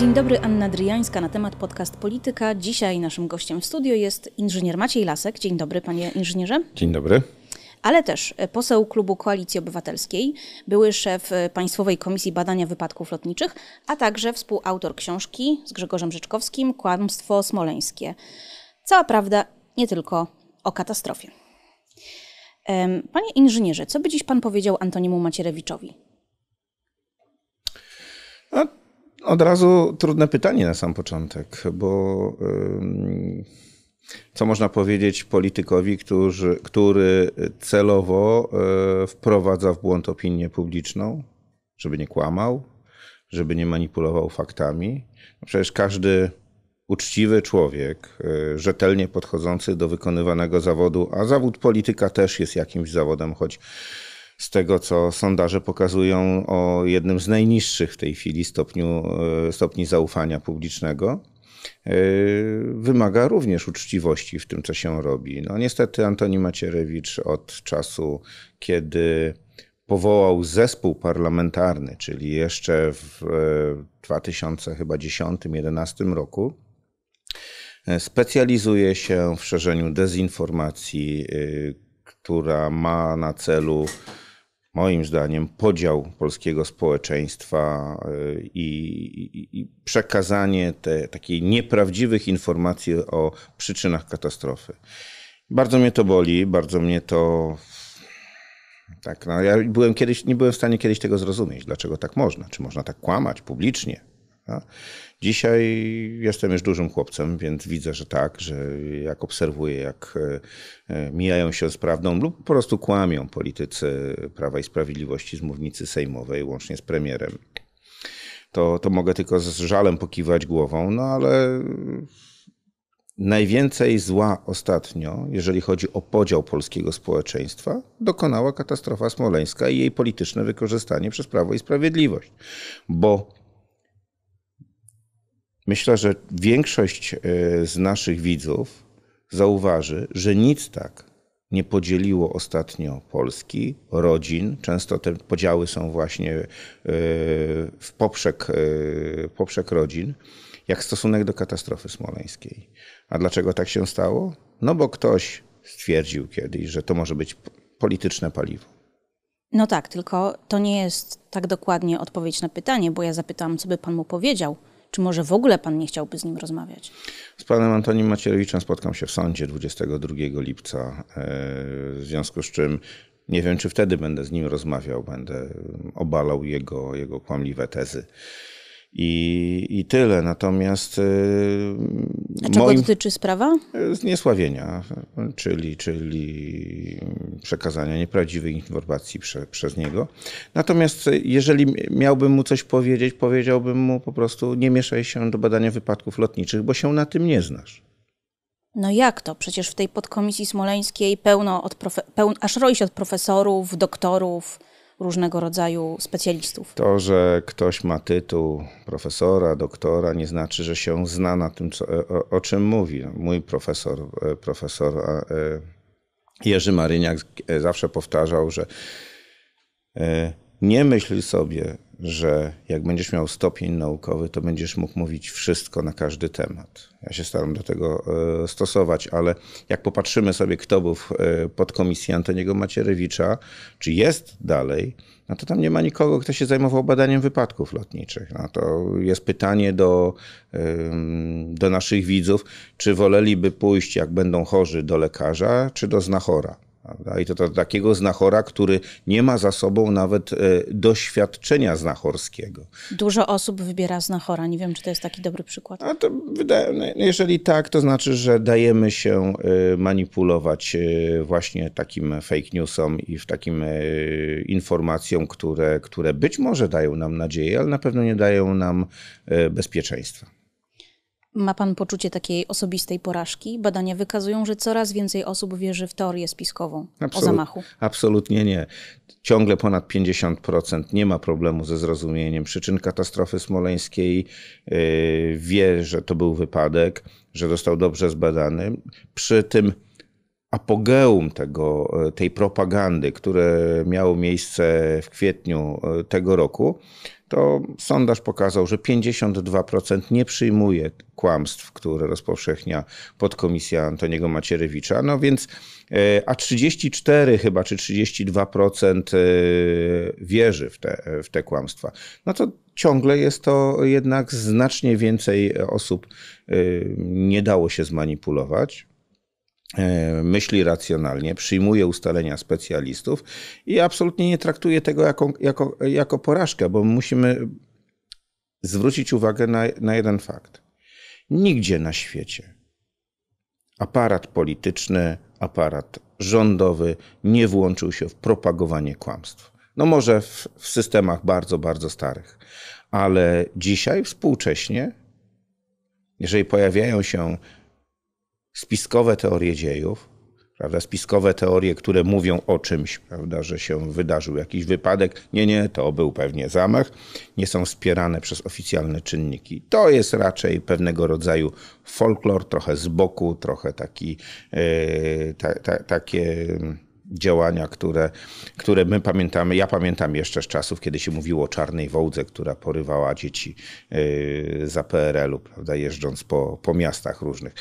Dzień dobry, Anna Dryjańska na temat podcast Polityka. Dzisiaj naszym gościem w studio jest inżynier Maciej Lasek. Dzień dobry, panie inżynierze. Dzień dobry. Ale też e, poseł klubu Koalicji Obywatelskiej, były szef e, Państwowej Komisji Badania Wypadków Lotniczych, a także współautor książki z Grzegorzem Rzeczkowskim Kłamstwo Smoleńskie. Cała prawda nie tylko o katastrofie. Panie inżynierze, co by dziś pan powiedział Antoniemu Macierewiczowi? No, od razu trudne pytanie na sam początek, bo co można powiedzieć politykowi, który, który celowo e, wprowadza w błąd opinię publiczną, żeby nie kłamał, żeby nie manipulował faktami? No przecież każdy uczciwy człowiek, e, rzetelnie podchodzący do wykonywanego zawodu, a zawód polityka też jest jakimś zawodem, choć z tego, co sondaże pokazują, o jednym z najniższych w tej chwili stopniu, e, stopni zaufania publicznego e, wymaga również uczciwości w tym, co się robi. No niestety Antoni Macierewicz od czasu, kiedy powołał zespół parlamentarny, czyli jeszcze w 2010-2011 e, roku, specjalizuje się w szerzeniu dezinformacji, która ma na celu moim zdaniem, podział polskiego społeczeństwa y, i, i, i przekazanie te, takiej nieprawdziwych informacji o przyczynach katastrofy. Bardzo mnie to boli, bardzo mnie to. Tak, no ja byłem kiedyś, nie byłem w stanie kiedyś tego zrozumieć, dlaczego tak można. Czy można tak kłamać publicznie? Dzisiaj jestem już dużym chłopcem, więc widzę, że tak, że jak obserwuję, jak e, e, mijają się z prawdą lub po prostu kłamią politycy Prawa i Sprawiedliwości z mównicy sejmowej, łącznie z premierem, to, to mogę tylko z żalem pokiwać głową, no ale najwięcej zła ostatnio, jeżeli chodzi o podział polskiego społeczeństwa, dokonała katastrofa smoleńska i jej polityczne wykorzystanie przez Prawo i Sprawiedliwość. Bo Myślę, że większość e, z naszych widzów zauważy, że nic tak nie podzieliło ostatnio Polski, rodzin. Często te podziały są właśnie e, w poprzek, e, poprzek rodzin, jak stosunek do katastrofy smoleńskiej. A dlaczego tak się stało? No bo ktoś stwierdził kiedyś, że to może być polityczne paliwo. No tak, tylko to nie jest tak dokładnie odpowiedź na pytanie, bo ja zapytałam, co by pan mu powiedział czy może w ogóle pan nie chciałby z nim rozmawiać? Z panem Antonim Macierewiczem spotkam się w sądzie 22 lipca, e, w związku z czym nie wiem, czy wtedy będę z nim rozmawiał, będę obalał jego, jego kłamliwe tezy i, i tyle. Natomiast. Y, A czego moim, dotyczy sprawa? Y, zniesławienia, czyli, czyli przekazania nieprawdziwych informacji prze, przez niego. Natomiast y, jeżeli miałbym mu coś powiedzieć, powiedziałbym mu po prostu: nie mieszaj się do badania wypadków lotniczych, bo się na tym nie znasz. No jak to? Przecież w tej podkomisji smoleńskiej pełno od profe- peł- aż roi się od profesorów, doktorów różnego rodzaju specjalistów. To, że ktoś ma tytuł profesora, doktora, nie znaczy, że się zna na tym, co, e, o, o czym mówi. No, mój profesor, e, profesor e, Jerzy Maryniak zawsze powtarzał, że nie myśl sobie, że jak będziesz miał stopień naukowy, to będziesz mógł mówić wszystko na każdy temat. Ja się staram do tego e, stosować, ale jak popatrzymy sobie, kto był w e, podkomisji Antoniego Macierewicza, czy jest dalej, no to tam nie ma nikogo, kto się zajmował badaniem wypadków lotniczych. No to jest pytanie do, do naszych widzów, czy woleliby pójść, jak będą chorzy, do lekarza, czy do znachora. Prawda? I to, to takiego znachora, który nie ma za sobą nawet e, doświadczenia znachorskiego. Dużo osób wybiera znachora. Nie wiem, czy to jest taki dobry przykład. A to wydaje, no, jeżeli tak, to znaczy, że dajemy się e, manipulować e, właśnie takim fake newsom i w takim informacjom, które, które być może dają nam nadzieję, ale na pewno nie dają nam bezpieczeństwa. Ma pan poczucie takiej osobistej porażki? Badania wykazują, że coraz więcej osób wierzy w teorię spiskową Absolut, o zamachu. Absolutnie nie. Ciągle ponad 50% nie ma problemu ze zrozumieniem przyczyn katastrofy smoleńskiej, yy, wie, że to był wypadek, że został dobrze zbadany. Przy tym apogeum tego, yy, tej propagandy, które miało miejsce w kwietniu yy, tego roku, to sondaż pokazał, że 52% nie przyjmuje kłamstw, które rozpowszechnia podkomisja Antoniego Macierewicza. No więc, e, a 34 chyba, czy 32% e, wierzy w te, w te kłamstwa. No to ciągle jest to jednak znacznie więcej osób e, nie dało się zmanipulować. E, myśli racjonalnie, przyjmuje ustalenia specjalistów i absolutnie nie traktuje tego jako, jako, jako porażkę, bo musimy zwrócić uwagę na, na jeden fakt. Nigdzie na świecie aparat polityczny, aparat rządowy nie włączył się w propagowanie kłamstw. No może w, w systemach bardzo, bardzo starych, ale dzisiaj współcześnie, jeżeli pojawiają się spiskowe teorie dziejów, prawda? Spiskowe teorie, które mówią o czymś, prawda? że się wydarzył jakiś wypadek. Nie, nie, to był pewnie zamach. Nie są wspierane przez oficjalne czynniki. To jest raczej pewnego rodzaju folklor, trochę z boku, trochę taki, yy, ta, ta, takie działania, które, które my pamiętamy. Ja pamiętam jeszcze z czasów, kiedy się mówiło o czarnej wołdze, która porywała dzieci yy, za PRL-u, prawda, jeżdżąc po, po miastach różnych.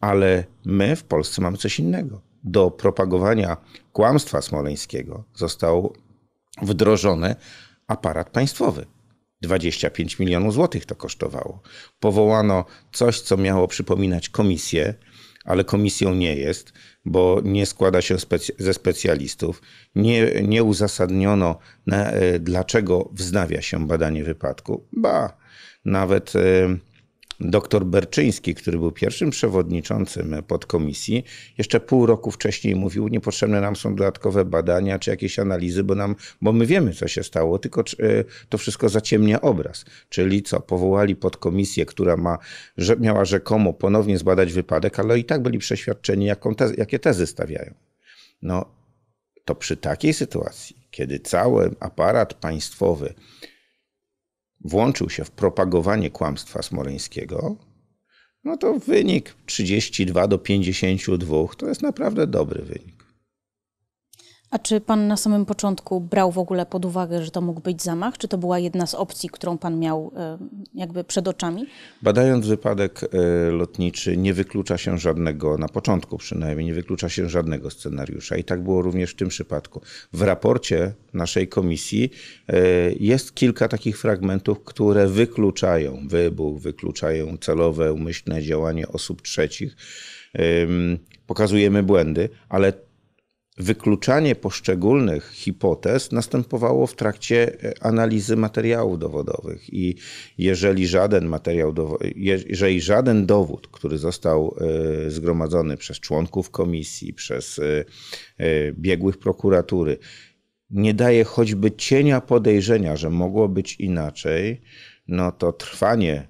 Ale my w Polsce mamy coś innego. Do propagowania kłamstwa smoleńskiego został wdrożony aparat państwowy. 25 milionów złotych to kosztowało. Powołano coś, co miało przypominać komisję ale komisją nie jest, bo nie składa się ze specjalistów. Nie, nie uzasadniono, na, e, dlaczego wznawia się badanie wypadku. Ba, nawet e, Doktor Berczyński, który był pierwszym przewodniczącym podkomisji, jeszcze pół roku wcześniej mówił, niepotrzebne nam są dodatkowe badania czy jakieś analizy, bo, nam, bo my wiemy, co się stało, tylko e, to wszystko zaciemnia obraz. Czyli co, powołali podkomisję, która ma, miała rzekomo ponownie zbadać wypadek, ale i tak byli przeświadczeni, te, jakie tezy stawiają. No, to przy takiej sytuacji, kiedy cały aparat państwowy włączył się w propagowanie kłamstwa smoleńskiego, no to wynik 32 do 52 to jest naprawdę dobry wynik. A czy pan na samym początku brał w ogóle pod uwagę, że to mógł być zamach? Czy to była jedna z opcji, którą pan miał e, jakby przed oczami? Badając wypadek e, lotniczy, nie wyklucza się żadnego, na początku przynajmniej, nie wyklucza się żadnego scenariusza. I tak było również w tym przypadku. W raporcie naszej komisji e, jest kilka takich fragmentów, które wykluczają wybuch, wykluczają celowe, umyślne działanie osób trzecich. Pokazujemy błędy, ale wykluczanie poszczególnych hipotez następowało w trakcie e, analizy materiałów dowodowych i jeżeli żaden materiał, jeżeli żaden dowód, który został e, zgromadzony przez członków komisji, przez e, biegłych prokuratury, nie daje choćby cienia podejrzenia, że mogło być inaczej, no to trwanie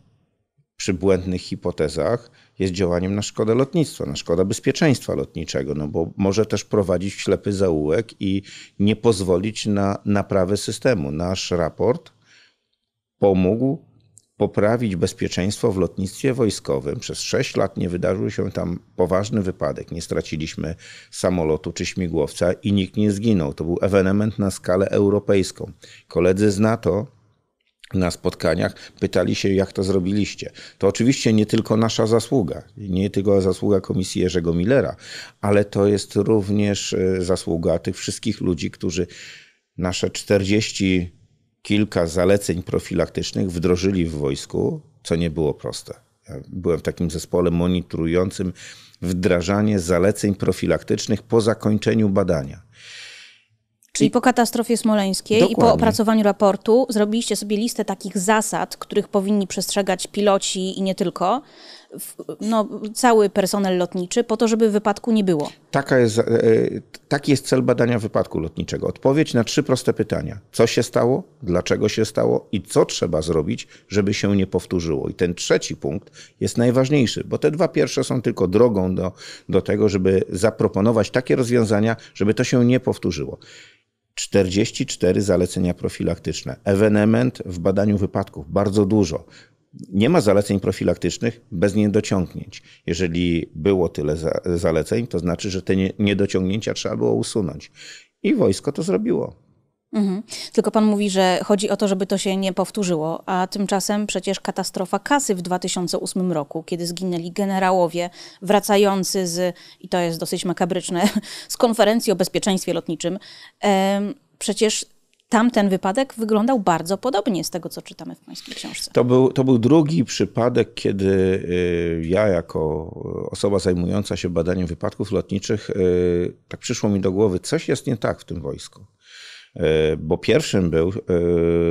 przy błędnych hipotezach jest działaniem na szkodę lotnictwa, na szkodę bezpieczeństwa lotniczego, no bo może też prowadzić w ślepy zaułek i nie pozwolić na naprawę systemu. Nasz raport pomógł poprawić bezpieczeństwo w lotnictwie wojskowym. Przez 6 lat nie wydarzył się tam poważny wypadek. Nie straciliśmy samolotu czy śmigłowca i nikt nie zginął. To był ewenement na skalę europejską. Koledzy z NATO na spotkaniach pytali się, jak to zrobiliście. To oczywiście nie tylko nasza zasługa, nie tylko zasługa komisji Jerzego Millera, ale to jest również e, zasługa tych wszystkich ludzi, którzy nasze 40 kilka zaleceń profilaktycznych wdrożyli w wojsku, co nie było proste. Ja byłem w takim zespole monitorującym wdrażanie zaleceń profilaktycznych po zakończeniu badania. Czyli po katastrofie smoleńskiej Dokładnie. i po opracowaniu raportu zrobiliście sobie listę takich zasad, których powinni przestrzegać piloci i nie tylko, no, cały personel lotniczy, po to, żeby wypadku nie było. Taka jest, e, e, taki jest cel badania wypadku lotniczego. Odpowiedź na trzy proste pytania. Co się stało, dlaczego się stało i co trzeba zrobić, żeby się nie powtórzyło. I ten trzeci punkt jest najważniejszy, bo te dwa pierwsze są tylko drogą do, do tego, żeby zaproponować takie rozwiązania, żeby to się nie powtórzyło. 44 zalecenia profilaktyczne. Ewenement w badaniu wypadków bardzo dużo. Nie ma zaleceń profilaktycznych bez niedociągnięć. Jeżeli było tyle za zaleceń, to znaczy, że te niedociągnięcia trzeba było usunąć. I wojsko to zrobiło. Mhm. Tylko pan mówi, że chodzi o to, żeby to się nie powtórzyło, a tymczasem przecież katastrofa kasy w 2008 roku, kiedy zginęli generałowie wracający z, i to jest dosyć makabryczne, z konferencji o bezpieczeństwie lotniczym. Ehm, przecież tamten wypadek wyglądał bardzo podobnie z tego, co czytamy w pańskiej książce. To był, to był drugi przypadek, kiedy y, ja, jako osoba zajmująca się badaniem wypadków lotniczych, y, tak przyszło mi do głowy, coś jest nie tak w tym wojsku. E, bo pierwszym był,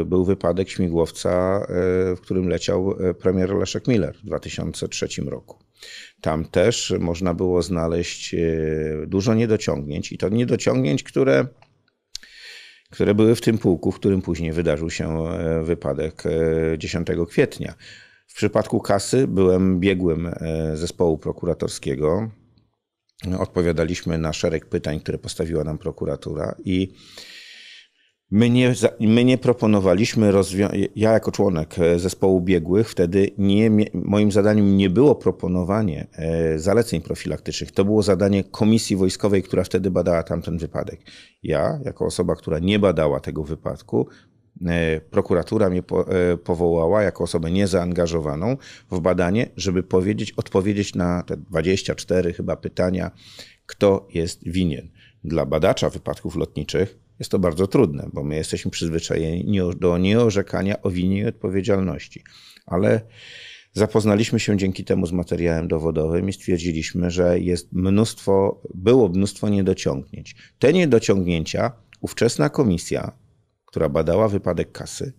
e, był wypadek śmigłowca, e, w którym leciał premier Leszek Miller w 2003 roku. Tam też można było znaleźć dużo niedociągnięć i to niedociągnięć, które które były w tym pułku, w którym później wydarzył się wypadek 10 kwietnia. W przypadku kasy byłem biegłym zespołu prokuratorskiego. Odpowiadaliśmy na szereg pytań, które postawiła nam prokuratura i My nie, my nie proponowaliśmy rozwiązania. Ja, jako członek e, zespołu biegłych, wtedy nie, moim zadaniem nie było proponowanie e, zaleceń profilaktycznych. To było zadanie komisji wojskowej, która wtedy badała tamten wypadek. Ja, jako osoba, która nie badała tego wypadku, e, prokuratura mnie powołała jako osobę niezaangażowaną w badanie, żeby powiedzieć, odpowiedzieć na te 24 chyba pytania, kto jest winien. Dla badacza wypadków lotniczych jest to bardzo trudne, bo my jesteśmy przyzwyczajeni do nieorzekania o winie i odpowiedzialności. Ale zapoznaliśmy się dzięki temu z materiałem dowodowym i stwierdziliśmy, że jest mnóstwo, było mnóstwo niedociągnięć. Te niedociągnięcia ówczesna komisja, która badała wypadek kasy,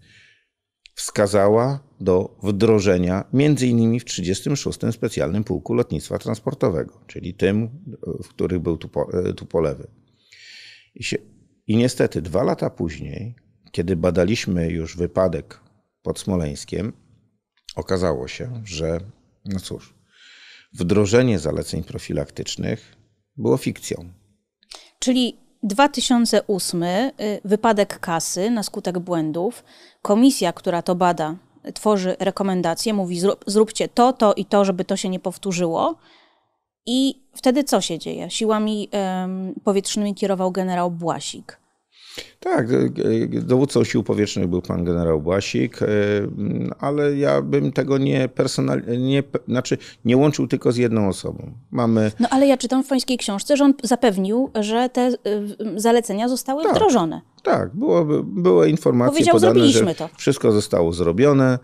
wskazała do wdrożenia między innymi w 36 specjalnym pułku lotnictwa transportowego, czyli tym, w których był tu, po, e, tu polewy. I się i niestety dwa lata później, kiedy badaliśmy już wypadek pod Smoleńskiem, okazało się, że no cóż, wdrożenie zaleceń profilaktycznych było fikcją. Czyli 2008 y, wypadek kasy na skutek błędów. Komisja, która to bada, tworzy rekomendacje, mówi zrób, zróbcie to, to i to, żeby to się nie powtórzyło. I wtedy co się dzieje? Siłami um, powietrznymi kierował generał Błasik. Tak, e, e, dowódcą sił powietrznych był pan generał Błasik, e, mm, ale ja bym tego nie nie, znaczy nie łączył tylko z jedną osobą. Mamy... No ale ja czytam w pańskiej książce, że on zapewnił, że te zalecenia zostały tak. wdrożone. Tak, było, były informacje Powiedział, podane, że to. wszystko zostało zrobione.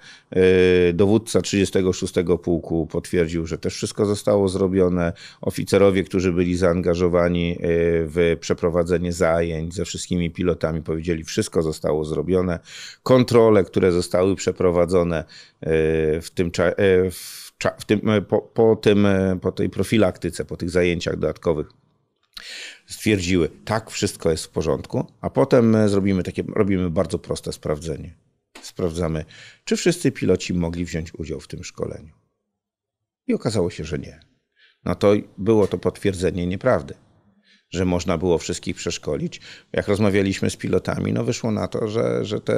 Y, dowódca 36 Pułku potwierdził, że też wszystko zostało zrobione. Oficerowie, którzy byli zaangażowani y, w przeprowadzenie zajęć ze wszystkimi pilotami powiedzieli, wszystko zostało zrobione. Kontrole, które zostały przeprowadzone y, w tym czasie, w tym, po, po, tym, po tej profilaktyce, po tych zajęciach dodatkowych stwierdziły, tak, wszystko jest w porządku, a potem e, zrobimy takie, robimy bardzo proste sprawdzenie. Sprawdzamy, czy wszyscy piloci mogli wziąć udział w tym szkoleniu. I okazało się, że nie. No to było to potwierdzenie nieprawdy że można było wszystkich przeszkolić. Jak rozmawialiśmy z pilotami, no wyszło na to, że, że, te,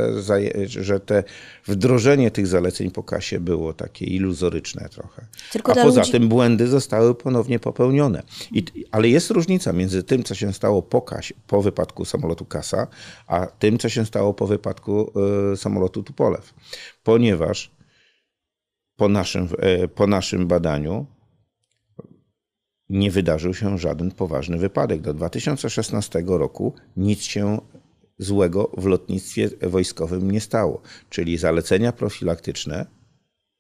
że te wdrożenie tych zaleceń po kasie było takie iluzoryczne trochę. Tylko A poza ludzi... tym błędy zostały ponownie popełnione. I, ale jest różnica między tym, co się stało po, kasie, po wypadku samolotu Kasa, a tym, co się stało po wypadku y, samolotu Tupolew. Ponieważ po naszym, y, po naszym badaniu nie wydarzył się żaden poważny wypadek. Do 2016 roku nic się złego w lotnictwie wojskowym nie stało, czyli zalecenia profilaktyczne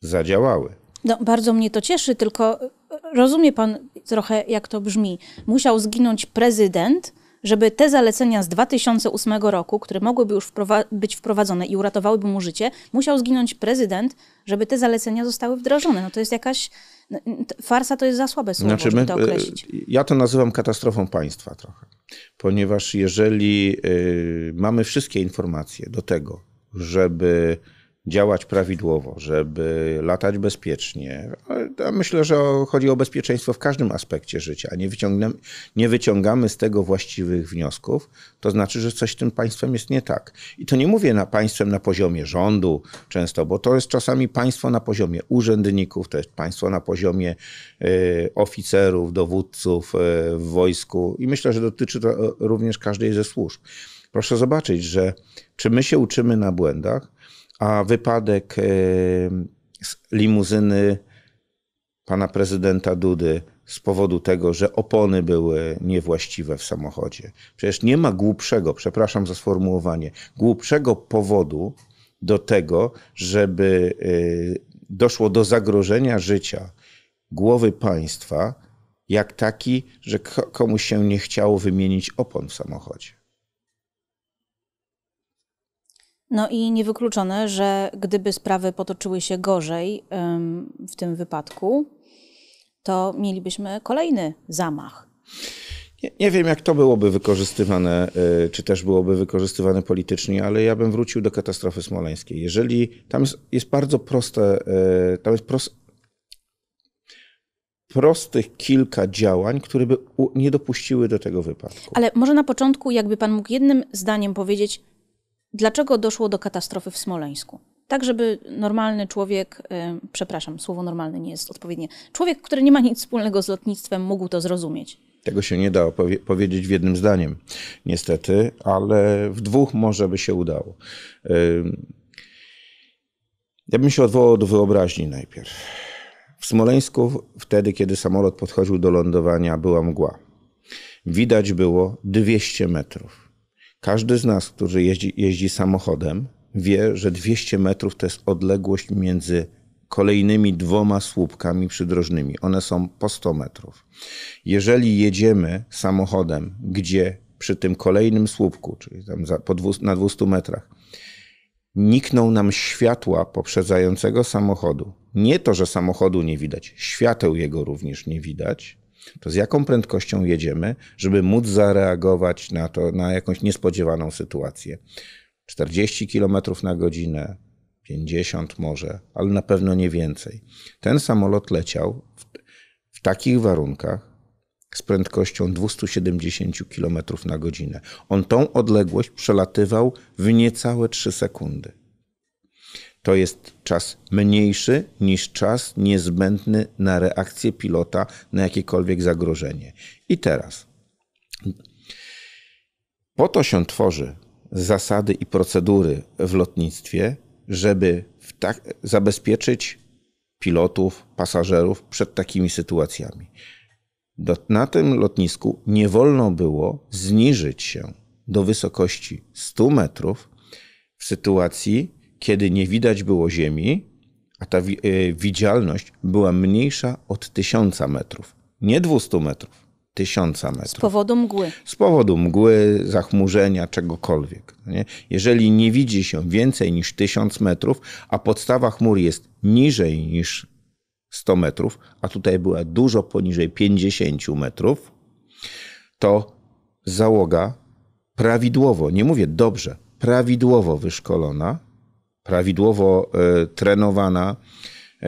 zadziałały. No, bardzo mnie to cieszy, tylko e, e, rozumie pan trochę, jak to brzmi. Musiał zginąć prezydent, żeby te zalecenia z 2008 roku, które mogłyby już wprowa- być wprowadzone i uratowałyby mu życie, musiał zginąć prezydent, żeby te zalecenia zostały wdrożone. No to jest jakaś no, farsa, to jest za słabe słowo, znaczy my, to y, określić. Ja to nazywam katastrofą państwa trochę, ponieważ jeżeli y, mamy wszystkie informacje do tego, żeby działać prawidłowo, żeby latać bezpiecznie. Ale myślę, że chodzi o bezpieczeństwo w każdym aspekcie życia, a nie, nie wyciągamy z tego właściwych wniosków, to znaczy, że coś tym państwem jest nie tak. I to nie mówię na państwem na poziomie rządu często, bo to jest czasami państwo na poziomie urzędników, to jest państwo na poziomie y, oficerów, dowódców y, w wojsku i myślę, że dotyczy to również każdej ze służb. Proszę zobaczyć, że czy my się uczymy na błędach, a wypadek e, limuzyny pana prezydenta Dudy z powodu tego, że opony były niewłaściwe w samochodzie. Przecież nie ma głupszego, przepraszam za sformułowanie, głupszego powodu do tego, żeby e, doszło do zagrożenia życia głowy państwa, jak taki, że komuś się nie chciało wymienić opon w samochodzie. No i niewykluczone, że gdyby sprawy potoczyły się gorzej w tym wypadku, to mielibyśmy kolejny zamach. Nie, nie, wiem, jak to byłoby wykorzystywane, e, czy też byłoby wykorzystywane politycznie, ale ja bym wrócił do katastrofy smoleńskiej. Jeżeli tam jest, jest bardzo proste, e, tam jest prost, prostych kilka działań, które by nie dopuściły do tego wypadku. Ale może na początku, jakby pan mógł jednym zdaniem powiedzieć, dlaczego doszło do katastrofy w Smoleńsku. Tak, żeby normalny człowiek, y, przepraszam, słowo normalny nie jest odpowiednie, człowiek, który nie ma nic wspólnego z lotnictwem, mógł to zrozumieć. Tego się nie da opowie- powiedzieć w jednym zdaniem, niestety, ale w dwóch może by się udało. Ja bym się odwołał do wyobraźni najpierw. W Smoleńsku, wtedy, kiedy samolot podchodził do lądowania, była mgła. Widać było 200 metrów. Każdy z nas, który jeździ, jeździ samochodem, wie, że 200 metrów to jest odległość między kolejnymi dwoma słupkami przydrożnymi. One są po 100 metrów. Jeżeli jedziemy samochodem, gdzie przy tym kolejnym słupku, czyli tam za, po 200 na 200 metrach, nikną nam światła poprzedzającego samochodu, nie to, że samochodu nie widać, świateł jego również nie widać, to z jaką prędkością jedziemy, żeby móc zareagować na to, na jakąś niespodziewaną sytuację? 40 km na godzinę, 50 może, ale na pewno nie więcej. Ten samolot leciał w, w takich warunkach z prędkością 270 km na godzinę. On tą odległość przelatywał w niecałe 3 sekundy to jest czas mniejszy niż czas niezbędny na reakcję pilota na jakiekolwiek zagrożenie. I teraz, po to się tworzy zasady i procedury w lotnictwie, żeby tak zabezpieczyć pilotów, pasażerów przed takimi sytuacjami. Do, na tym lotnisku nie wolno było zniżyć się do wysokości 100 metrów w sytuacji, kiedy nie widać było ziemi, a ta wi e, widzialność była mniejsza od tysiąca metrów. Nie 200 metrów, tysiąca metrów. Z powodu mgły. Z powodu mgły, zachmurzenia, czegokolwiek. Nie? Jeżeli nie widzi się więcej niż tysiąc metrów, a podstawa chmur jest niżej niż 100 metrów, a tutaj była dużo poniżej 50 metrów, to załoga prawidłowo, nie mówię dobrze, prawidłowo wyszkolona prawidłowo e, trenowana, e,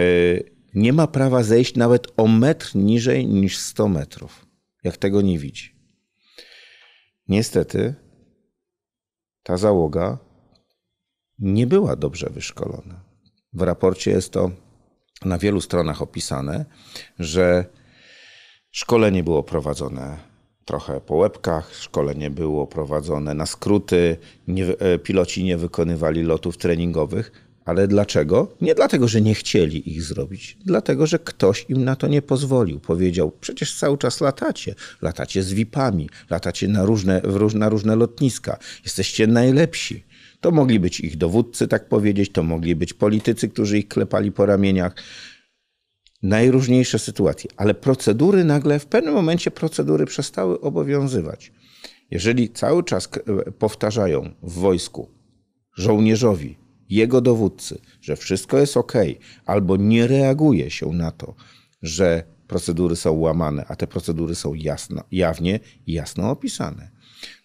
nie ma prawa zejść nawet o metr niżej niż 100 metrów, jak tego nie widzi. Niestety ta załoga nie była dobrze wyszkolona. W raporcie jest to na wielu stronach opisane, że szkolenie było prowadzone trochę po łebkach, szkolenie było prowadzone na skróty, nie, e, piloci nie wykonywali lotów treningowych. Ale dlaczego? Nie dlatego, że nie chcieli ich zrobić, dlatego, że ktoś im na to nie pozwolił. Powiedział, przecież cały czas latacie, latacie z VIP-ami, latacie na różne, na różne lotniska, jesteście najlepsi. To mogli być ich dowódcy, tak powiedzieć, to mogli być politycy, którzy ich klepali po ramieniach najróżniejsze sytuacje, ale procedury nagle, w pewnym momencie procedury przestały obowiązywać. Jeżeli cały czas powtarzają w wojsku żołnierzowi, jego dowódcy, że wszystko jest ok, albo nie reaguje się na to, że procedury są łamane, a te procedury są jasno, jawnie i jasno opisane,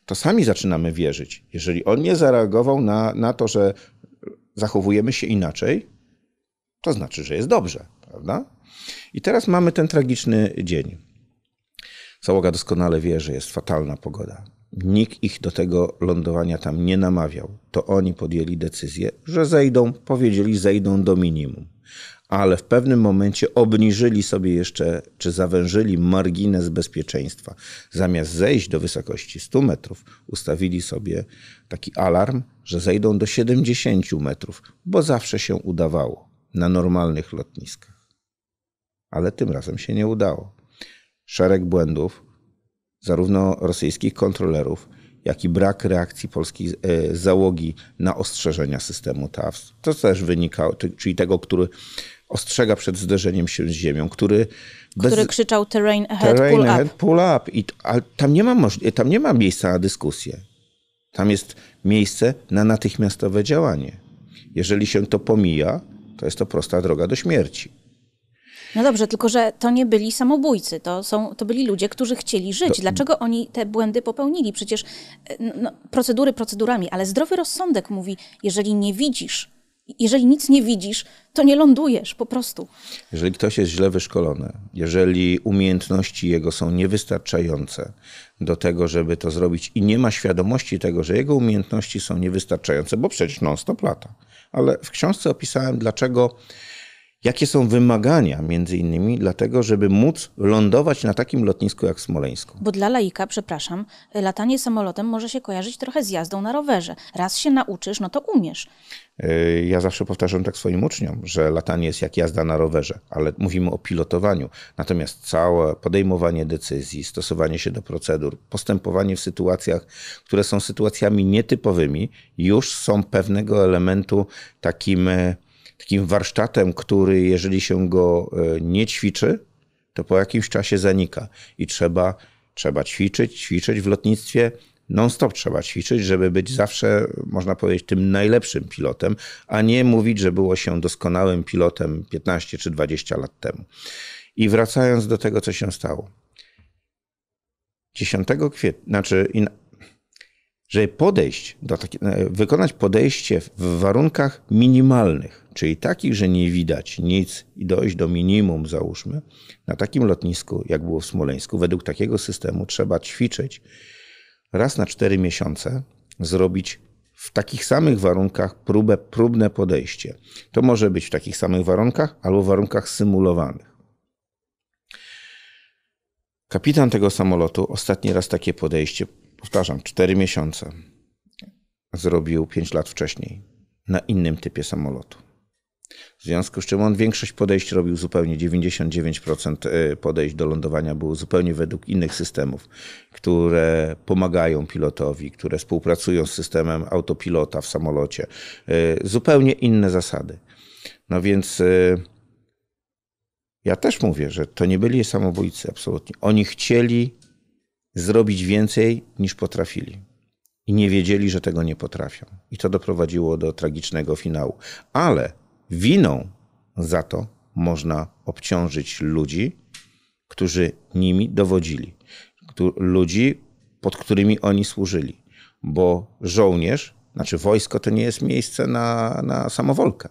to sami zaczynamy wierzyć. Jeżeli on nie zareagował na, na to, że zachowujemy się inaczej, to znaczy, że jest dobrze, prawda? I teraz mamy ten tragiczny dzień. Załoga doskonale wie, że jest fatalna pogoda. Nikt ich do tego lądowania tam nie namawiał. To oni podjęli decyzję, że zejdą, powiedzieli, zejdą do minimum. Ale w pewnym momencie obniżyli sobie jeszcze, czy zawężyli margines bezpieczeństwa. Zamiast zejść do wysokości 100 metrów, ustawili sobie taki alarm, że zejdą do 70 metrów, bo zawsze się udawało na normalnych lotniskach ale tym razem się nie udało. Szereg błędów, zarówno rosyjskich kontrolerów, jak i brak reakcji polskiej e, załogi na ostrzeżenia systemu TAWS. To też wynika, czyli tego, który ostrzega przed zderzeniem się z ziemią, który... Bez... Który krzyczał terrain ahead, terrain pull, ahead up. pull up. I, ale tam nie, ma moż... tam nie ma miejsca na dyskusję. Tam jest miejsce na natychmiastowe działanie. Jeżeli się to pomija, to jest to prosta droga do śmierci. No dobrze, tylko że to nie byli samobójcy, to, są, to byli ludzie, którzy chcieli żyć. To... No. Dlaczego oni te błędy popełnili? Przecież e, no, no, procedury procedurami, ale zdrowy rozsądek mówi, jeżeli nie widzisz, jeżeli nic nie widzisz, to nie lądujesz po prostu. Jeżeli ktoś jest źle wyszkolony, jeżeli umiejętności jego są niewystarczające do tego, żeby to zrobić i nie ma świadomości tego, że jego umiejętności są niewystarczające, bo przecież non-stop lata. Ale w książce opisałem, dlaczego jakie są wymagania, między innymi dlatego, żeby móc lądować na takim lotnisku jak Smoleńsku. Bo dla laika, przepraszam, latanie samolotem może się kojarzyć trochę z jazdą na rowerze. Raz się nauczysz, no to umiesz. Yy, ja zawsze powtarzam tak swoim uczniom, że latanie jest jak jazda na rowerze, ale mówimy o pilotowaniu. Natomiast całe podejmowanie decyzji, stosowanie się do procedur, postępowanie w sytuacjach, które są sytuacjami nietypowymi, już są pewnego elementu takim e, takim warsztatem, który jeżeli się go e, nie ćwiczy, to po jakimś czasie zanika i trzeba, trzeba ćwiczyć, ćwiczyć w lotnictwie. Non-stop trzeba ćwiczyć, żeby być zawsze, można powiedzieć, tym najlepszym pilotem, a nie mówić, że było się doskonałym pilotem 15 czy 20 lat temu. I wracając do tego, co się stało. 10 kwietnia, znaczy in, żeby podejść, do takie, wykonać podejście w warunkach minimalnych, czyli takich, że nie widać nic i dojść do minimum, załóżmy, na takim lotnisku, jak było w Smoleńsku, według takiego systemu trzeba ćwiczyć raz na cztery miesiące, zrobić w takich samych warunkach próbę, próbne podejście. To może być w takich samych warunkach albo w warunkach symulowanych. Kapitan tego samolotu ostatni raz takie podejście powtarzam, 4 miesiące zrobił 5 lat wcześniej na innym typie samolotu. W związku z czym on większość podejść robił zupełnie, 99% e, podejść do lądowania było zupełnie według innych systemów, które pomagają pilotowi, które współpracują z systemem autopilota w samolocie. E, zupełnie inne zasady. No więc e, ja też mówię, że to nie byli samobójcy absolutnie. Oni chcieli zrobić więcej niż potrafili. I nie wiedzieli, że tego nie potrafią. I to doprowadziło do tragicznego finału. Ale winą za to można obciążyć ludzi, którzy nimi dowodzili, ludzi, pod którymi oni służyli. Bo żołnierz, znaczy wojsko, to nie jest miejsce na, na samowolkę.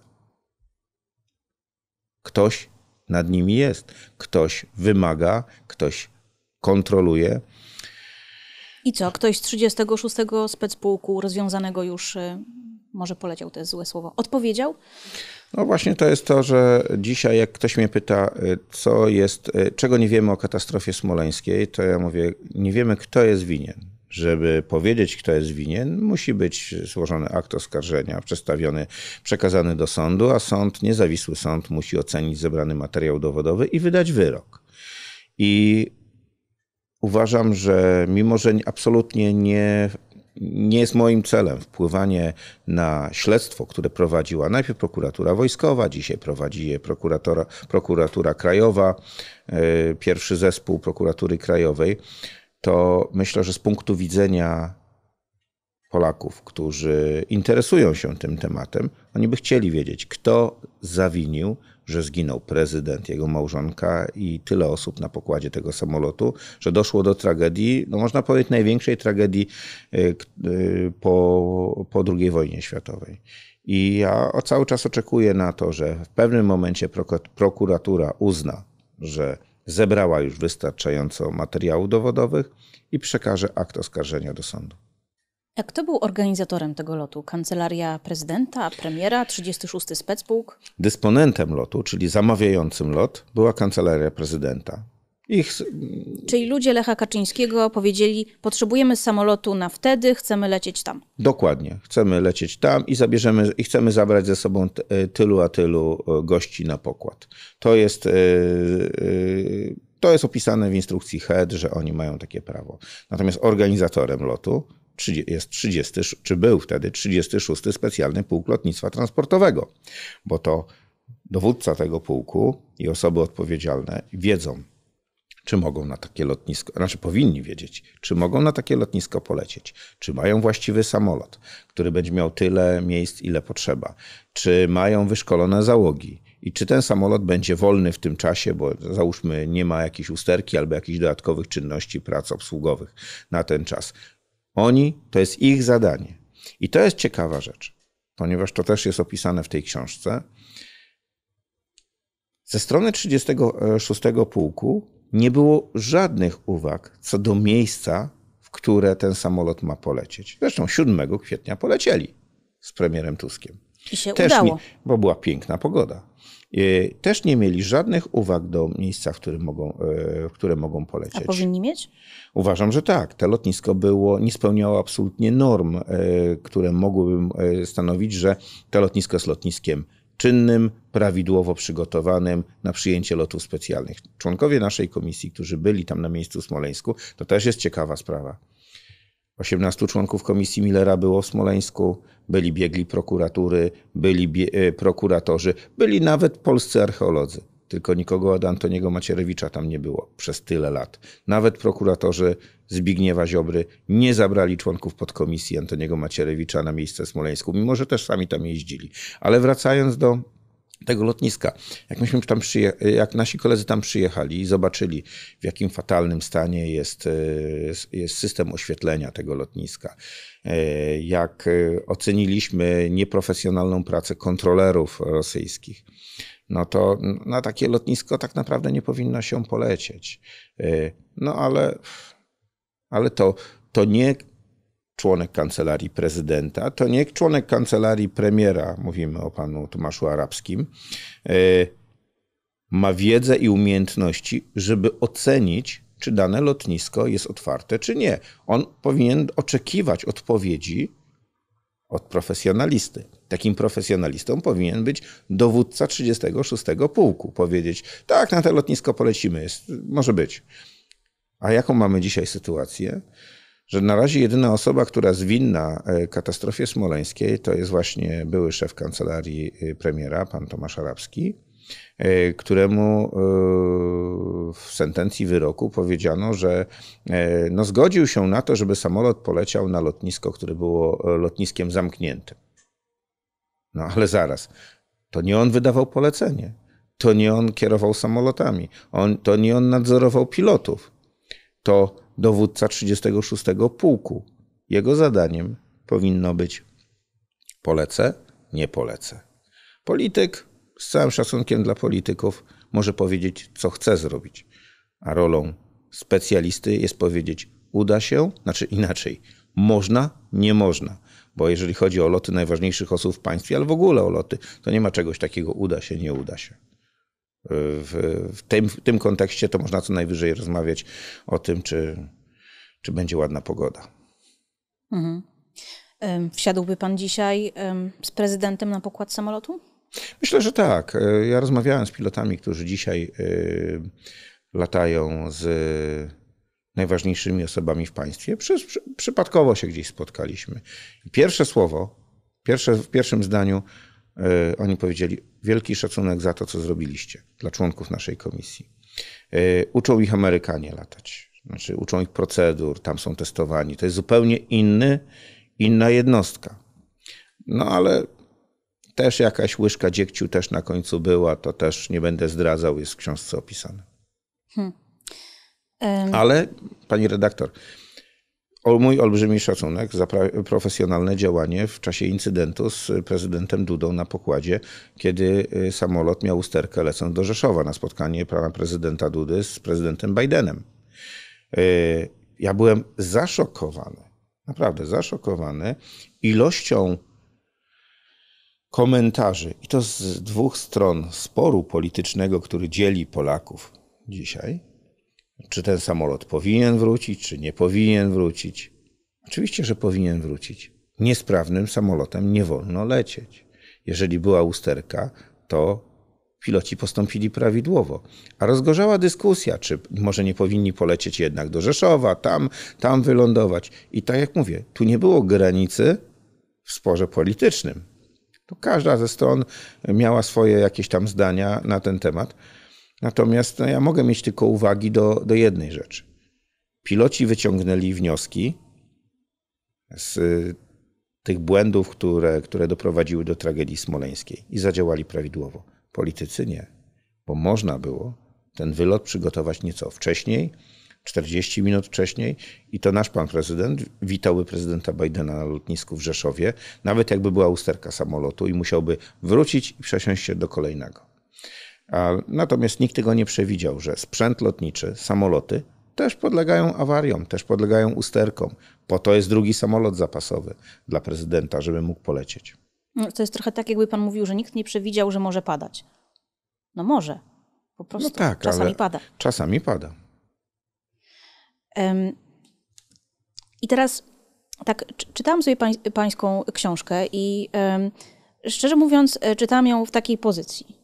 Ktoś nad nimi jest, ktoś wymaga, ktoś kontroluje, i co, ktoś z 36 specpułku rozwiązanego już, y, może poleciał to jest złe słowo, odpowiedział? No właśnie to jest to, że dzisiaj jak ktoś mnie pyta, y, co jest, y, czego nie wiemy o katastrofie smoleńskiej, to ja mówię, nie wiemy kto jest winien. Żeby powiedzieć, kto jest winien, musi być złożony akt oskarżenia, przedstawiony, przekazany do sądu, a sąd, niezawisły sąd, musi ocenić zebrany materiał dowodowy i wydać wyrok. I uważam, że mimo, że absolutnie nie, nie jest moim celem wpływanie na śledztwo, które prowadziła najpierw prokuratura wojskowa, dzisiaj prowadzi je prokuratora, prokuratura krajowa, e, pierwszy zespół prokuratury krajowej, to myślę, że z punktu widzenia Polaków, którzy interesują się tym tematem, oni by chcieli wiedzieć, kto zawinił, że zginął prezydent, jego małżonka i tyle osób na pokładzie tego samolotu, że doszło do tragedii, no można powiedzieć, największej tragedii e, e, po, po II wojnie światowej. I ja cały czas oczekuję na to, że w pewnym momencie prokuratura uzna, że zebrała już wystarczająco materiałów dowodowych i przekaże akt oskarżenia do sądu. A kto był organizatorem tego lotu? Kancelaria prezydenta, premiera, 36 specpułk? Dysponentem lotu, czyli zamawiającym lot, była kancelaria prezydenta. Ich... Czyli ludzie Lecha Kaczyńskiego powiedzieli: Potrzebujemy samolotu na wtedy, chcemy lecieć tam. Dokładnie, chcemy lecieć tam i, zabierzemy, i chcemy zabrać ze sobą e, tylu a tylu e, gości na pokład. To jest. E, to jest opisane w instrukcji HED, że oni mają takie prawo. Natomiast organizatorem lotu jest 30, czy był wtedy 36 Specjalny Pułk Lotnictwa Transportowego, bo to dowódca tego pułku i osoby odpowiedzialne wiedzą, czy mogą na takie lotnisko, znaczy powinni wiedzieć, czy mogą na takie lotnisko polecieć, czy mają właściwy samolot, który będzie miał tyle miejsc, ile potrzeba, czy mają wyszkolone załogi, i czy ten samolot będzie wolny w tym czasie, bo załóżmy nie ma jakiejś usterki albo jakichś dodatkowych czynności prac obsługowych na ten czas. Oni, to jest ich zadanie. I to jest ciekawa rzecz, ponieważ to też jest opisane w tej książce. Ze strony 36 pułku nie było żadnych uwag co do miejsca, w które ten samolot ma polecieć. Zresztą 7 kwietnia polecieli z premierem Tuskiem. I się Też udało. Nie, bo była piękna pogoda. E, też nie mieli żadnych uwag do miejsca, w, którym mogą, e, w które mogą polecieć. A powinni mieć? Uważam, że tak. To lotnisko było, nie spełniało absolutnie norm, e, które mogłyby stanowić, że to lotnisko jest lotniskiem czynnym, prawidłowo przygotowanym na przyjęcie lotów specjalnych. Członkowie naszej komisji, którzy byli tam na miejscu w Smoleńsku, to też jest ciekawa sprawa. 18 członków komisji Millera było w Smoleńsku, byli biegli prokuratury, byli bie e, prokuratorzy, byli nawet polscy archeolodzy. Tylko nikogo od Antoniego Macierewicza tam nie było przez tyle lat. Nawet prokuratorzy Zbigniewa Ziobry nie zabrali członków podkomisji Antoniego Macierewicza na miejsce w Smoleńsku, mimo że też sami tam jeździli. Ale wracając do tego lotniska. Jak, myśmy tam przyje- jak nasi koledzy tam przyjechali i zobaczyli, w jakim fatalnym stanie jest, e, jest system oświetlenia tego lotniska, e, jak e, oceniliśmy nieprofesjonalną pracę kontrolerów rosyjskich, no to na takie lotnisko tak naprawdę nie powinno się polecieć. No ale, ale to, to nie członek kancelarii prezydenta, to niech członek kancelarii premiera, mówimy o panu Tomaszu Arabskim, e, ma wiedzę i umiejętności, żeby ocenić, czy dane lotnisko jest otwarte, czy nie. On powinien oczekiwać odpowiedzi od profesjonalisty. Takim profesjonalistą powinien być dowódca 36 pułku. Powiedzieć, tak, na to lotnisko polecimy, jest, może być. A jaką mamy dzisiaj sytuację? że na razie jedyna osoba, która zwinna e, katastrofie smoleńskiej, to jest właśnie były szef kancelarii e, premiera, pan Tomasz Arabski, e, któremu w sentencji wyroku powiedziano, że no zgodził się na to, żeby samolot poleciał na lotnisko, które było lotniskiem zamkniętym. No ale zaraz, to nie on wydawał polecenie, to nie on kierował samolotami, on, to nie on nadzorował pilotów. To dowódca 36 pułku. Jego zadaniem powinno być polecę, nie polecę. Polityk, z całym szacunkiem dla polityków, może powiedzieć, co chce zrobić, a rolą specjalisty jest powiedzieć, uda się, znaczy inaczej, można, nie można. Bo jeżeli chodzi o loty najważniejszych osób w państwie, ale w ogóle o loty, to nie ma czegoś takiego uda się, nie uda się w, w, tym, w tym kontekście to można co najwyżej rozmawiać o tym, czy, czy będzie ładna pogoda. Mhm. Wsiadłby pan dzisiaj z prezydentem na pokład samolotu? Myślę, że tak. E, ja rozmawiałem z pilotami, którzy dzisiaj e, latają z najważniejszymi osobami w państwie. Przy, przy, przypadkowo się gdzieś spotkaliśmy. Pierwsze słowo, pierwsze, w pierwszym zdaniu E, oni powiedzieli wielki szacunek za to, co zrobiliście dla członków naszej komisji. E, uczą ich Amerykanie latać, znaczy uczą ich procedur, tam są testowani. To jest zupełnie inny, inna jednostka. No ale też jakaś łyżka dziegciu też na końcu była, to też nie będę zdradzał, jest w książce opisane. Hmm. Um. Ale pani redaktor, mój olbrzymi szacunek za profesjonalne działanie w czasie incydentu z prezydentem Dudą na pokładzie, kiedy y, samolot miał usterkę lecąc do Rzeszowa na spotkanie pana prezydenta Dudy z prezydentem Bidenem. Y, ja byłem zaszokowany, naprawdę zaszokowany ilością komentarzy, i to z dwóch stron sporu politycznego, który dzieli Polaków dzisiaj, czy ten samolot powinien wrócić, czy nie powinien wrócić? Oczywiście, że powinien wrócić. Niesprawnym samolotem nie wolno lecieć. Jeżeli była usterka, to piloci postąpili prawidłowo. A rozgorzała dyskusja, czy może nie powinni polecieć jednak do Rzeszowa, tam, tam wylądować. I tak jak mówię, tu nie było granicy w sporze politycznym. Tu każda ze stron miała swoje jakieś tam zdania na ten temat. Natomiast no, ja mogę mieć tylko uwagi do, do jednej rzeczy. Piloci wyciągnęli wnioski z y, tych błędów, które, które doprowadziły do tragedii smoleńskiej i zadziałali prawidłowo. Politycy nie, bo można było ten wylot przygotować nieco wcześniej, 40 minut wcześniej i to nasz pan prezydent witałby prezydenta Bidena na lotnisku w Rzeszowie, nawet jakby była usterka samolotu i musiałby wrócić i przesiąść się do kolejnego. Natomiast nikt tego nie przewidział, że sprzęt lotniczy, samoloty też podlegają awariom, też podlegają usterkom. Po to jest drugi samolot zapasowy dla prezydenta, żeby mógł polecieć. No, to jest trochę tak, jakby pan mówił, że nikt nie przewidział, że może padać. No może. Po no prostu no tak, czasami pada. Czasami pada. Um, I teraz tak, czytałam sobie pań, pańską książkę i um, szczerze mówiąc, e, czytałam ją w takiej pozycji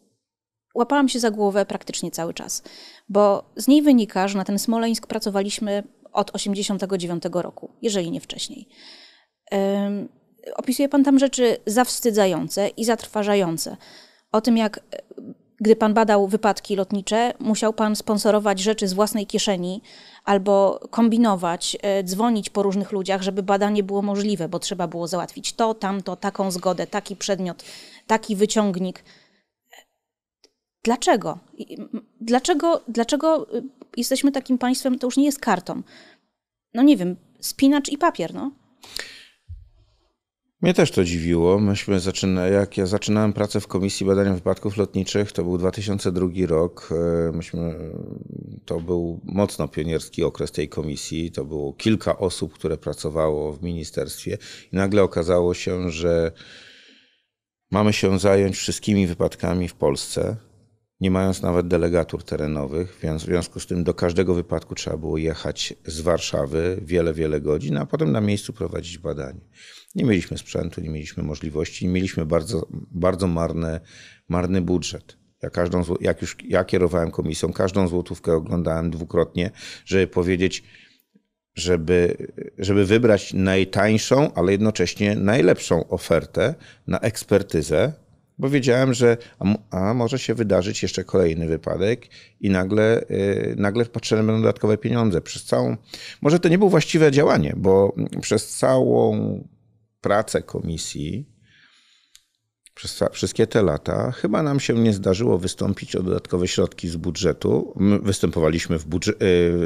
łapałam się za głowę praktycznie cały czas, bo z niej wynika, że na ten Smoleńsk pracowaliśmy od 89 roku, jeżeli nie wcześniej. Um, opisuje pan tam rzeczy zawstydzające i zatrważające. O tym, jak gdy pan badał wypadki lotnicze, musiał pan sponsorować rzeczy z własnej kieszeni albo kombinować, e, dzwonić po różnych ludziach, żeby badanie było możliwe, bo trzeba było załatwić to, tamto, taką zgodę, taki przedmiot, taki wyciągnik. Dlaczego? Dlaczego, dlaczego y, jesteśmy takim państwem, to już nie jest kartą? No nie wiem, spinacz i papier, no. Mnie też to dziwiło. Myśmy zaczyna, jak ja zaczynałem pracę w Komisji Badania Wypadków Lotniczych, to był 2002 rok. E, myśmy, to był mocno pionierski okres tej komisji. To było kilka osób, które pracowało w ministerstwie i nagle okazało się, że mamy się zająć wszystkimi wypadkami w Polsce nie mając nawet delegatur terenowych, więc w związku z tym do każdego wypadku trzeba było jechać z Warszawy wiele, wiele godzin, a potem na miejscu prowadzić badanie. Nie mieliśmy sprzętu, nie mieliśmy możliwości, nie mieliśmy bardzo, bardzo marny, marny budżet. Ja każdą, jak już ja kierowałem komisją, każdą złotówkę oglądałem dwukrotnie, żeby powiedzieć, żeby, żeby wybrać najtańszą, ale jednocześnie najlepszą ofertę na ekspertyzę, bo wiedziałem, że a, a, może się wydarzyć jeszcze kolejny wypadek i nagle, y, nagle potrzebne będą dodatkowe pieniądze. Przez całą, może to nie było właściwe działanie, bo przez całą pracę komisji, przez wszystkie te lata, chyba nam się nie zdarzyło wystąpić o dodatkowe środki z budżetu. My występowaliśmy y,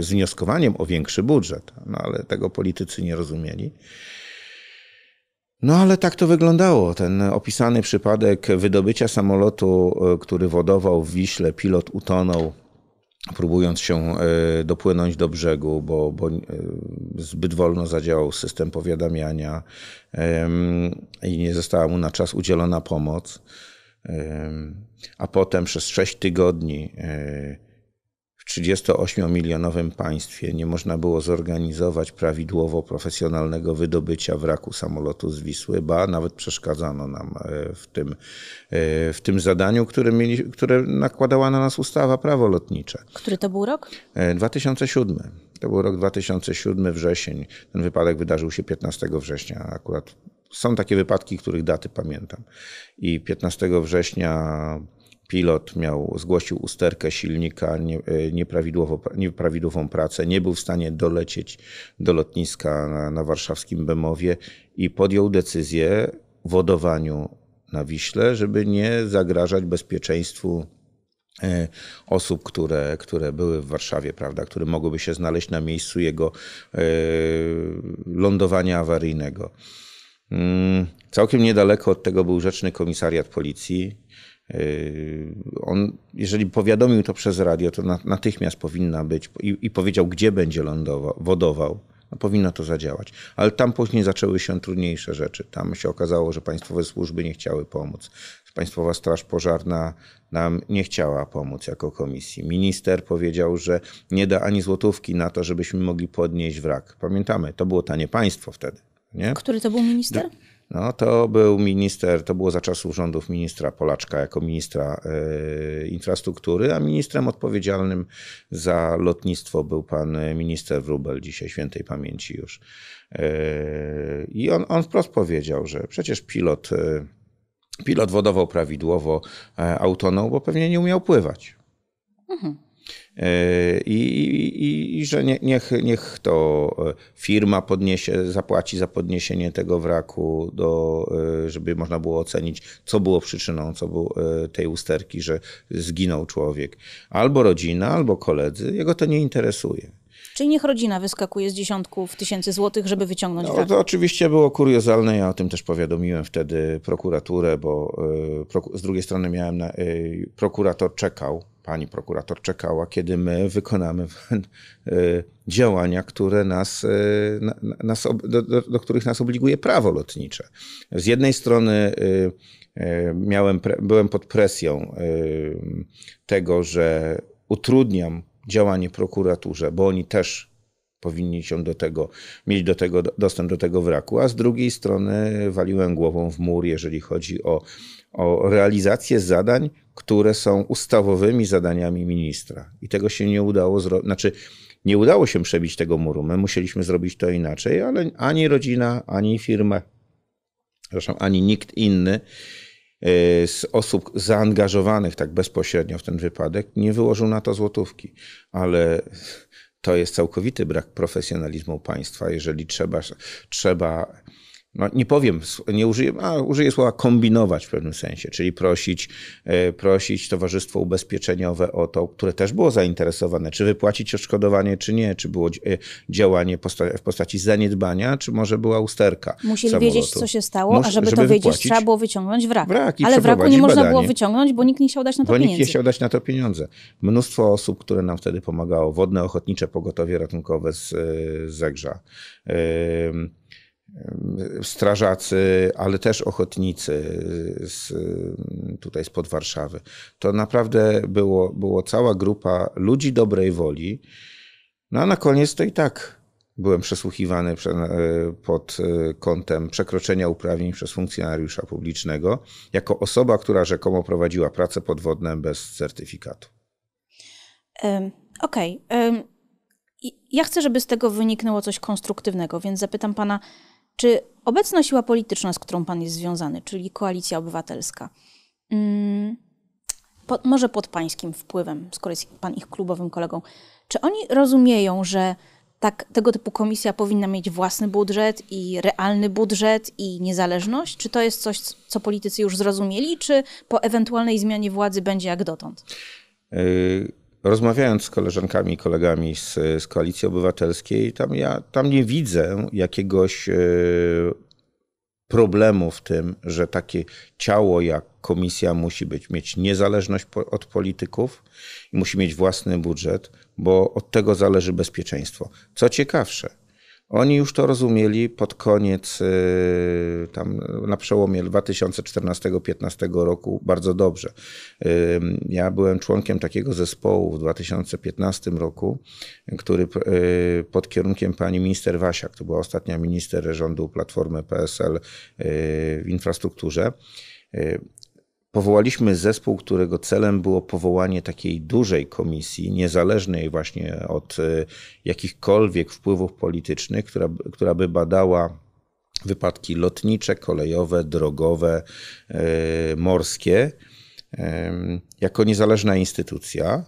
z wnioskowaniem o większy budżet, no ale tego politycy nie rozumieli. No ale tak to wyglądało. Ten opisany przypadek wydobycia samolotu, e, który wodował w Wiśle, pilot utonął próbując się e, dopłynąć do brzegu, bo, bo, e, zbyt wolno zadziałał system powiadamiania i nie została mu na czas udzielona pomoc. A potem przez sześć tygodni 38-milionowym państwie nie można było zorganizować prawidłowo profesjonalnego wydobycia wraku samolotu z Wisły, ba nawet przeszkadzano nam e, w tym, e, w tym zadaniu, które, mieli, które nakładała na nas ustawa prawo lotnicze. Który to był rok? 2007. E, to był rok 2007, wrzesień. Ten wypadek wydarzył się 15 września. Akurat są takie wypadki, których daty pamiętam. I 15 września pilot miał, zgłosił usterkę silnika, nie, e, nieprawidłowo, nieprawidłową pracę, nie był w stanie dolecieć do lotniska na, na warszawskim Bemowie i podjął decyzję w wodowaniu na Wiśle, żeby nie zagrażać bezpieczeństwu e, osób, które, które były w Warszawie, prawda, które mogłyby się znaleźć na miejscu jego e, lądowania awaryjnego. Mm, całkiem niedaleko od tego był rzeczny komisariat policji Yy, on, jeżeli powiadomił to przez radio, to natychmiast powinna być i, i powiedział, gdzie będzie lądował, wodował. No, powinno to zadziałać. Ale tam później zaczęły się trudniejsze rzeczy. Tam się okazało, że państwowe służby nie chciały pomóc. Państwowa Straż Pożarna nam nie chciała pomóc jako komisji. Minister powiedział, że nie da ani złotówki na to, żebyśmy mogli podnieść wrak. Pamiętamy, to było tanie państwo wtedy. Nie? Który to był minister? No to był minister, to było za czasów rządów ministra Polaczka jako ministra y, infrastruktury, a ministrem odpowiedzialnym za lotnictwo był pan e, minister Wrubel, dzisiaj świętej pamięci już. Y, I on, on wprost powiedział, że przecież pilot, y, pilot wodował prawidłowo autoną, bo pewnie nie umiał pływać. Mhm. I, i, i że nie, niech, niech to e, firma podniesie, zapłaci za podniesienie tego wraku, do, e, żeby można było ocenić, co było przyczyną co był, e, tej usterki, że zginął człowiek. Albo rodzina, albo koledzy, jego to nie interesuje. Czyli niech rodzina wyskakuje z dziesiątków tysięcy złotych, żeby wyciągnąć no, To oczywiście było kuriozalne, ja o tym też powiadomiłem wtedy prokuraturę, bo e, z drugiej strony miałem, na, e, prokurator czekał, pani prokurator czekała, kiedy my wykonamy e, działania, które nas, nas do, do, do, których nas obliguje prawo lotnicze. Z jednej strony miałem, byłem pod presją tego, że utrudniam działanie prokuraturze, bo oni też powinni się do tego, mieć do tego, dostęp do tego wraku, a z drugiej strony waliłem głową w mur, jeżeli chodzi o, o realizację zadań, które są ustawowymi zadaniami ministra. I tego się nie udało zrobić, znaczy nie udało się przebić tego muru, my musieliśmy zrobić to inaczej, ale ani rodzina, ani firma, przepraszam, ani nikt inny E, z osób zaangażowanych tak bezpośrednio w ten wypadek nie wyłożył na to złotówki, ale to jest całkowity brak profesjonalizmu państwa, jeżeli trzeba, trzeba no nie powiem, nie użyję, a użyję słowa kombinować w pewnym sensie, czyli prosić, e, prosić Towarzystwo Ubezpieczeniowe o to, które też było zainteresowane, czy wypłacić odszkodowanie, czy nie, czy było e, działanie w postaci zaniedbania, czy może była usterka. Musieli samolotu. wiedzieć, co się stało, Mus, a żeby, żeby to wiedzieć, trzeba było wyciągnąć wrak. wrak Ale wraku nie można badanie, było wyciągnąć, bo nikt nie chciał dać na to bo pieniędzy. Nikt nie chciał dać na to pieniądze. Mnóstwo osób, które nam wtedy pomagało, wodne ochotnicze pogotowie ratunkowe z, e, z Zegrza. Yy, strażacy, ale też ochotnicy z, tutaj spod Warszawy. To naprawdę było, było cała grupa ludzi dobrej woli. No a na koniec to i tak byłem przesłuchiwany e, pod e, kątem przekroczenia uprawnień przez funkcjonariusza publicznego jako osoba, która rzekomo prowadziła pracę podwodne bez certyfikatu. Okej. Okay. ja chcę, żeby z tego wyniknęło coś konstruktywnego, więc zapytam pana, czy obecna siła polityczna, z którą pan jest związany, czyli koalicja obywatelska, mm, po, może pod pańskim wpływem, skoro jest pan ich klubowym kolegą, czy oni rozumieją, że tak, tego typu komisja powinna mieć własny budżet i realny budżet i niezależność? Czy to jest coś, co politycy już zrozumieli, czy po ewentualnej zmianie władzy będzie jak dotąd? Yy, rozmawiając z koleżankami i kolegami z, z Koalicji Obywatelskiej, tam ja tam nie widzę jakiegoś e, problemu w tym, że takie ciało jak komisja musi być, mieć niezależność od polityków i musi mieć własny budżet, bo od tego zależy bezpieczeństwo. Co ciekawsze, oni już to rozumieli pod koniec, y, tam na przełomie 2014-2015 roku bardzo dobrze. Ja byłem członkiem takiego zespołu w 2015 roku, który y, pod kierunkiem pani minister Wasiak, to była ostatnia minister rządu Platformy PSL y, w infrastrukturze, Powołaliśmy zespół, którego celem było powołanie takiej dużej komisji, niezależnej właśnie od e, jakichkolwiek wpływów politycznych, która, która by badała wypadki lotnicze, kolejowe, drogowe, e, morskie e, jako niezależna instytucja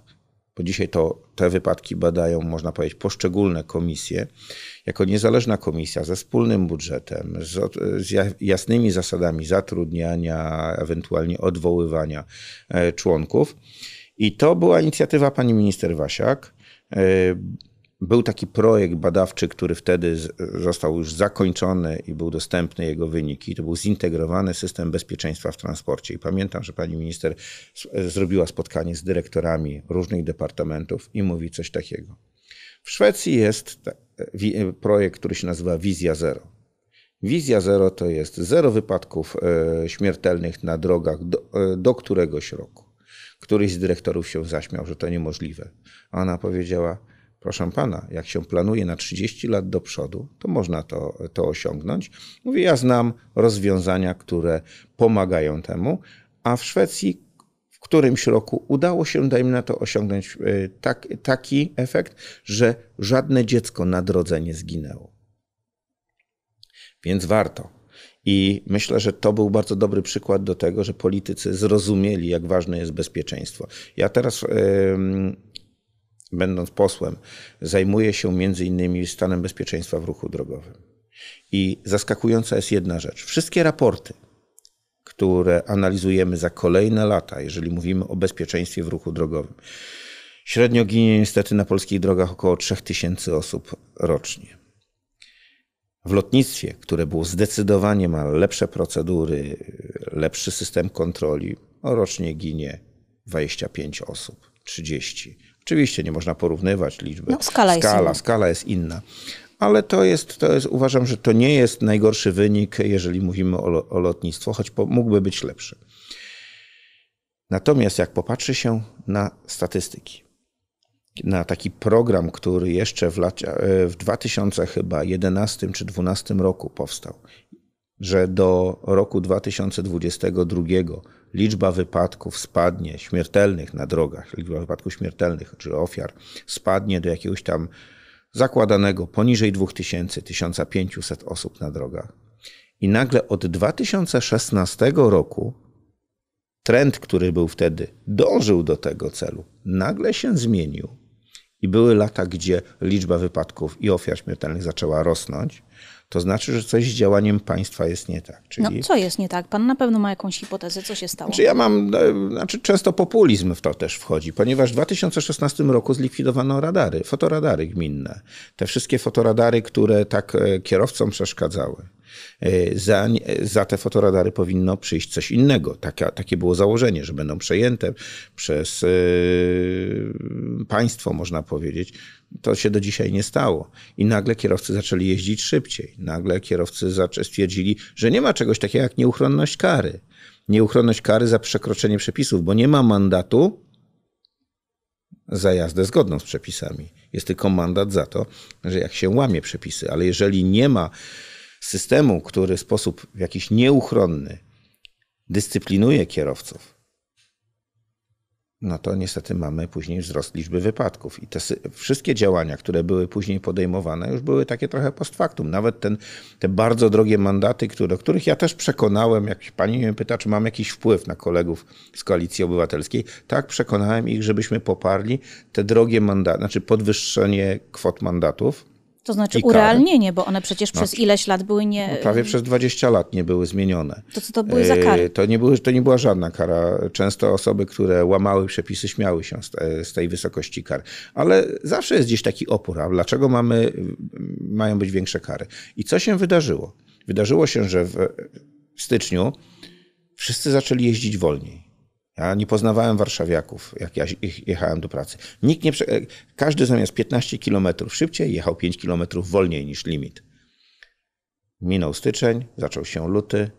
bo dzisiaj to, te wypadki badają, można powiedzieć, poszczególne komisje, jako niezależna komisja ze wspólnym budżetem, z, z jasnymi zasadami zatrudniania, ewentualnie odwoływania e, członków. I to była inicjatywa pani minister Wasiak. E, był taki projekt badawczy, który wtedy został już zakończony i był dostępny jego wyniki. To był zintegrowany system bezpieczeństwa w transporcie. I pamiętam, że pani minister zrobiła spotkanie z dyrektorami różnych departamentów i mówi coś takiego. W Szwecji jest projekt, który się nazywa Wizja Zero. Wizja Zero to jest zero wypadków e, śmiertelnych na drogach do, e, do któregoś roku. Któryś z dyrektorów się zaśmiał, że to niemożliwe. Ona powiedziała, Proszę pana, jak się planuje na 30 lat do przodu, to można to, to osiągnąć. Mówię, ja znam rozwiązania, które pomagają temu, a w Szwecji w którymś roku udało się, dajmy na to, osiągnąć e, tak, taki efekt, że żadne dziecko na drodze nie zginęło. Więc warto. I myślę, że to był bardzo dobry przykład do tego, że politycy zrozumieli, jak ważne jest bezpieczeństwo. Ja teraz. Yy, będąc posłem, zajmuję się między innymi stanem bezpieczeństwa w ruchu drogowym. I zaskakująca jest jedna rzecz. Wszystkie raporty, które analizujemy za kolejne lata, jeżeli mówimy o bezpieczeństwie w ruchu drogowym, średnio ginie niestety na polskich drogach około 3000 osób rocznie. W lotnictwie, które było zdecydowanie ma lepsze procedury, lepszy system kontroli, rocznie ginie 25 osób, 30 Oczywiście nie można porównywać liczby. No, skala, skala, jest skala jest inna ale to jest, to jest, uważam, że to nie jest najgorszy wynik, jeżeli mówimy o, o lotnictwo, choć po, mógłby być lepszy. Natomiast jak popatrzy się na statystyki, na taki program, który jeszcze w, lacie, w 2011 czy 2012 roku powstał, że do roku 2022 liczba wypadków spadnie, śmiertelnych na drogach, liczba wypadków śmiertelnych czy ofiar spadnie do jakiegoś tam zakładanego poniżej 2000, 1500 osób na drogach. I nagle od 2016 roku trend, który był wtedy, dążył do tego celu, nagle się zmienił. I były lata, gdzie liczba wypadków i ofiar śmiertelnych zaczęła rosnąć, to znaczy, że coś z działaniem państwa jest nie tak. Czyli... No, co jest nie tak? Pan na pewno ma jakąś hipotezę, co się stało. Znaczy ja mam, e, znaczy często populizm w to też wchodzi, ponieważ w 2016 roku zlikwidowano radary, fotoradary gminne. Te wszystkie fotoradary, które tak e, kierowcom przeszkadzały. E, za, za, te fotoradary powinno przyjść coś innego. Taka, takie było założenie, że będą przejęte przez yy, państwo, można powiedzieć. To się do dzisiaj nie stało. I nagle kierowcy zaczęli jeździć szybciej. Nagle kierowcy stwierdzili, że nie ma czegoś takiego jak nieuchronność kary. Nieuchronność kary za przekroczenie przepisów, bo nie ma mandatu za jazdę zgodną z przepisami. Jest tylko mandat za to, że jak się łamie przepisy. Ale jeżeli nie ma systemu, który w sposób jakiś nieuchronny dyscyplinuje kierowców, no to niestety mamy później wzrost liczby wypadków. I te wszystkie działania, które były później podejmowane, już były takie trochę post factum. Nawet ten, te bardzo drogie mandaty, które, których ja też przekonałem, jak pani mnie pyta, czy mam jakiś wpływ na kolegów z Koalicji Obywatelskiej, tak przekonałem ich, żebyśmy poparli te drogie mandaty, znaczy podwyższenie kwot mandatów to znaczy urealnienie, bo one przecież przez tak. ileś lat były nie. No, prawie przez 20 lat nie były zmienione. To co to były za e, kary? To nie, były, to nie była żadna kara. Często osoby, które łamały przepisy, śmiały się z, tej wysokości kar. Ale zawsze jest gdzieś taki opór, a dlaczego mamy, mają być większe kary? I co się wydarzyło? Wydarzyło się, że w styczniu wszyscy zaczęli jeździć wolniej. Ja nie poznawałem warszawiaków, jak ja jechałem do pracy. Nikt nie, e, każdy zamiast 15 km szybciej jechał 5 km wolniej niż limit. Minął styczeń, zaczął się luty.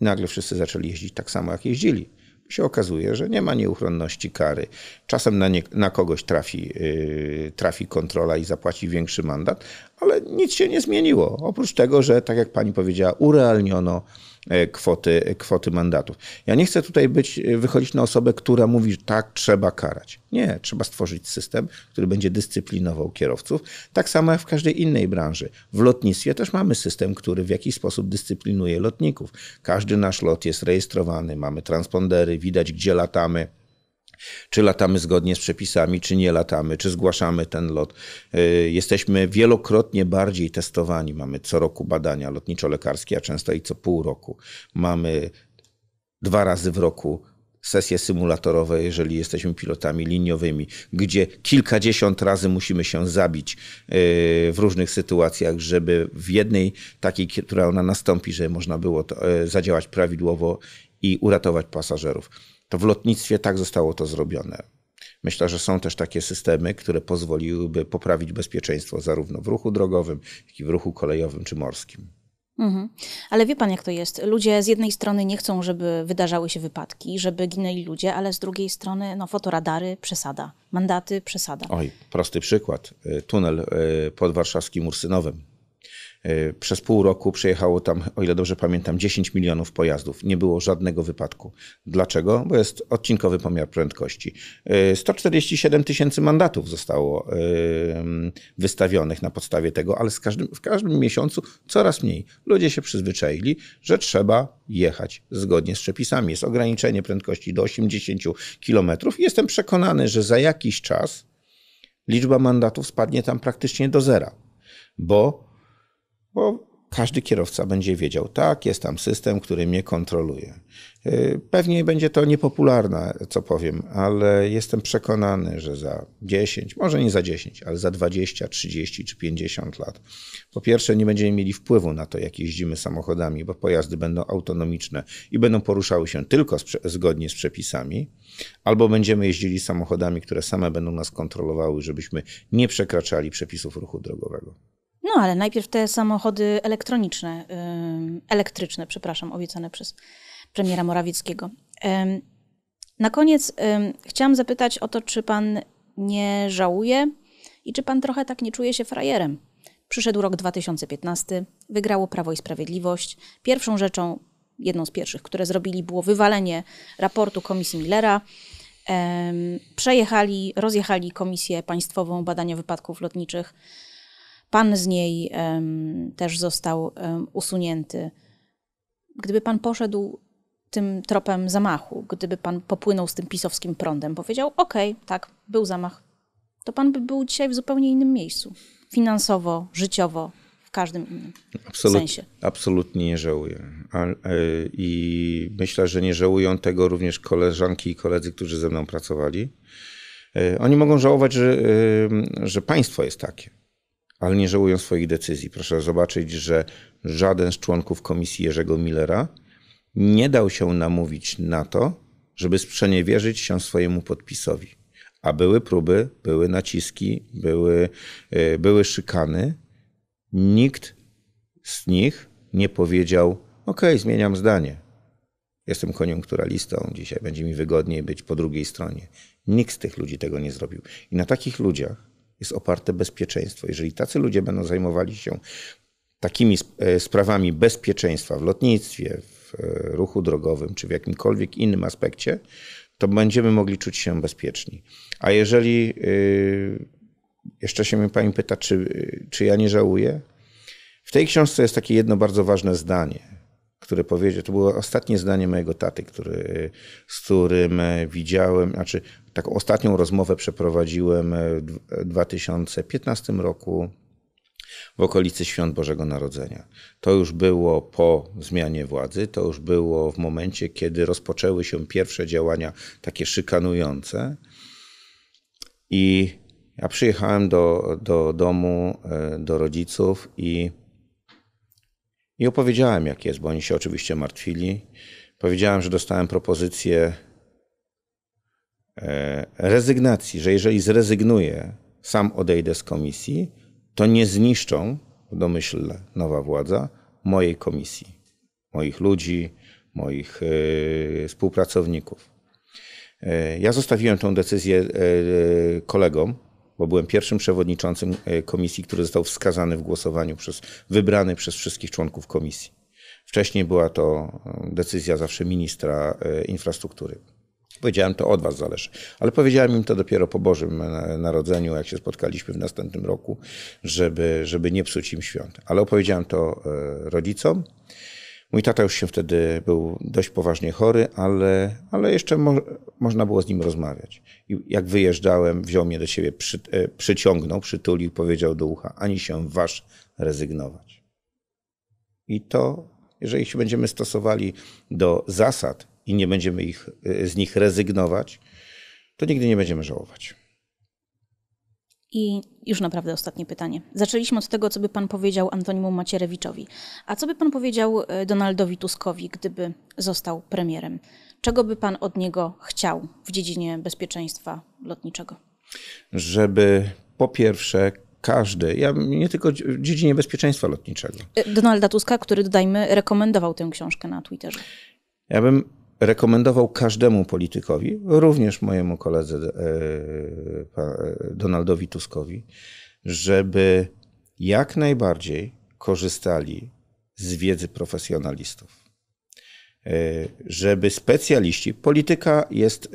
I nagle wszyscy zaczęli jeździć tak samo, jak jeździli. się okazuje, że nie ma nieuchronności kary. Czasem na, nie, na kogoś trafi, yy, trafi kontrola i zapłaci większy mandat, ale nic się nie zmieniło. Oprócz tego, że, tak jak pani powiedziała, urealniono E, kwoty, e, kwoty mandatów. Ja nie chcę tutaj być, e, wychodzić na osobę, która mówi, że tak, trzeba karać. Nie, trzeba stworzyć system, który będzie dyscyplinował kierowców. Tak samo jak w każdej innej branży. W lotnictwie też mamy system, który w jakiś sposób dyscyplinuje lotników. Każdy nasz lot jest rejestrowany, mamy transpondery, widać gdzie latamy czy latamy zgodnie z przepisami, czy nie latamy, czy zgłaszamy ten lot. Y, jesteśmy wielokrotnie bardziej testowani. Mamy co roku badania lotniczo-lekarskie, a często i co pół roku. Mamy dwa razy w roku sesje symulatorowe, jeżeli jesteśmy pilotami liniowymi, gdzie kilkadziesiąt razy musimy się zabić y, w różnych sytuacjach, żeby w jednej takiej, która ona nastąpi, że można było y, zadziałać prawidłowo i uratować pasażerów to w lotnictwie tak zostało to zrobione. Myślę, że są też takie systemy, które pozwoliłyby poprawić bezpieczeństwo zarówno w ruchu drogowym, jak i w ruchu kolejowym czy morskim. Mhm. Ale wie pan, jak to jest? Ludzie z jednej strony nie chcą, żeby wydarzały się wypadki, żeby ginęli ludzie, ale z drugiej strony no, fotoradary przesada, mandaty przesada. Oj, prosty przykład. Y, tunel y, pod warszawskim Ursynowem E, przez pół roku przejechało tam, o ile dobrze pamiętam, 10 milionów pojazdów. Nie było żadnego wypadku. Dlaczego? Bo jest odcinkowy pomiar prędkości. 147 e, tysięcy mandatów zostało e, wystawionych na podstawie tego, ale z każdym, w każdym miesiącu coraz mniej. Ludzie się przyzwyczaili, że trzeba jechać zgodnie z przepisami. Jest ograniczenie prędkości do 80 km. Jestem przekonany, że za jakiś czas liczba mandatów spadnie tam praktycznie do zera, bo bo każdy kierowca będzie wiedział, tak, jest tam system, który mnie kontroluje. Y, pewnie będzie to niepopularne, co powiem, ale jestem przekonany, że za 10, może nie za 10, ale za 20, 30 czy 50 lat, po pierwsze, nie będziemy mieli wpływu na to, jak jeździmy samochodami, bo pojazdy będą autonomiczne i będą poruszały się tylko zgodnie z przepisami, albo będziemy jeździli samochodami, które same będą nas kontrolowały, żebyśmy nie przekraczali przepisów ruchu drogowego. No, ale najpierw te samochody elektroniczne, elektryczne, przepraszam, obiecane przez premiera Morawieckiego. Na koniec chciałam zapytać o to, czy pan nie żałuje i czy pan trochę tak nie czuje się frajerem. Przyszedł rok 2015, wygrało Prawo i Sprawiedliwość. Pierwszą rzeczą, jedną z pierwszych, które zrobili, było wywalenie raportu Komisji Millera. Przejechali, rozjechali Komisję Państwową Badania Wypadków Lotniczych Pan z niej um, też został um, usunięty. Gdyby pan poszedł tym tropem zamachu, gdyby pan popłynął z tym pisowskim prądem, powiedział: Okej, tak, był zamach, to pan by był dzisiaj w zupełnie innym miejscu. Finansowo, życiowo, w każdym innym Absolut, sensie. Absolutnie nie żałuję. E, I myślę, że nie żałują tego również koleżanki i koledzy, którzy ze mną pracowali. E, oni mogą żałować, że, e, że państwo jest takie ale nie żałują swoich decyzji. Proszę zobaczyć, że żaden z członków komisji Jerzego Millera nie dał się namówić na to, żeby sprzeniewierzyć się swojemu podpisowi. A były próby, były naciski, były, y, były szykany. Nikt z nich nie powiedział: OK, zmieniam zdanie. Jestem koniunkturalistą, dzisiaj będzie mi wygodniej być po drugiej stronie. Nikt z tych ludzi tego nie zrobił. I na takich ludziach jest oparte bezpieczeństwo. Jeżeli tacy ludzie będą zajmowali się takimi e, sprawami bezpieczeństwa w lotnictwie, w e, ruchu drogowym czy w jakimkolwiek innym aspekcie, to będziemy mogli czuć się bezpieczni. A jeżeli y, jeszcze się mnie pani pyta, czy, y, czy ja nie żałuję? W tej książce jest takie jedno bardzo ważne zdanie który powiedział, to było ostatnie zdanie mojego taty, który, z którym e, widziałem, znaczy taką ostatnią rozmowę przeprowadziłem e, w 2015 e, roku w okolicy Świąt Bożego Narodzenia. To już było po zmianie władzy, to już było w momencie, kiedy rozpoczęły się pierwsze działania takie szykanujące. I ja przyjechałem do, do domu, do rodziców i i opowiedziałem, jak jest, bo oni się oczywiście martwili. Powiedziałem, że dostałem propozycję e, rezygnacji, że jeżeli zrezygnuję, sam odejdę z komisji, to nie zniszczą, w domyśle nowa władza, mojej komisji, moich ludzi, moich e, współpracowników. E, ja zostawiłem tę decyzję kolegom, bo byłem pierwszym przewodniczącym e, komisji, który został wskazany w głosowaniu przez, wybrany przez wszystkich członków komisji. Wcześniej była to e, decyzja zawsze ministra e, infrastruktury. Powiedziałem, to od was zależy. Ale powiedziałem im to dopiero po Bożym Narodzeniu, jak się spotkaliśmy w następnym roku, żeby, żeby nie psuć im świąt. Ale opowiedziałem to rodzicom Mój tata już się wtedy był dość poważnie chory, ale, ale jeszcze mo można było z nim rozmawiać. I jak wyjeżdżałem, wziął mnie do siebie, przy, e, przyciągnął, przytulił, powiedział do ucha, ani się waż rezygnować. I to, jeżeli się będziemy stosowali do zasad i nie będziemy ich, e, z nich rezygnować, to nigdy nie będziemy żałować. I już naprawdę ostatnie pytanie. Zaczęliśmy od tego, co by pan powiedział Antonimu Macierewiczowi. A co by pan powiedział e, Donaldowi Tuskowi, gdyby został premierem? Czego by pan od niego chciał w dziedzinie bezpieczeństwa lotniczego? Żeby po pierwsze każdy, ja nie tylko w dziedzinie bezpieczeństwa lotniczego. E, Donalda Tuska, który dodajmy, rekomendował tę książkę na Twitterze. Ja bym rekomendował każdemu politykowi, również mojemu koledze e, e, Donaldowi Tuskowi, żeby jak najbardziej korzystali z wiedzy profesjonalistów. E, żeby specjaliści, polityka jest.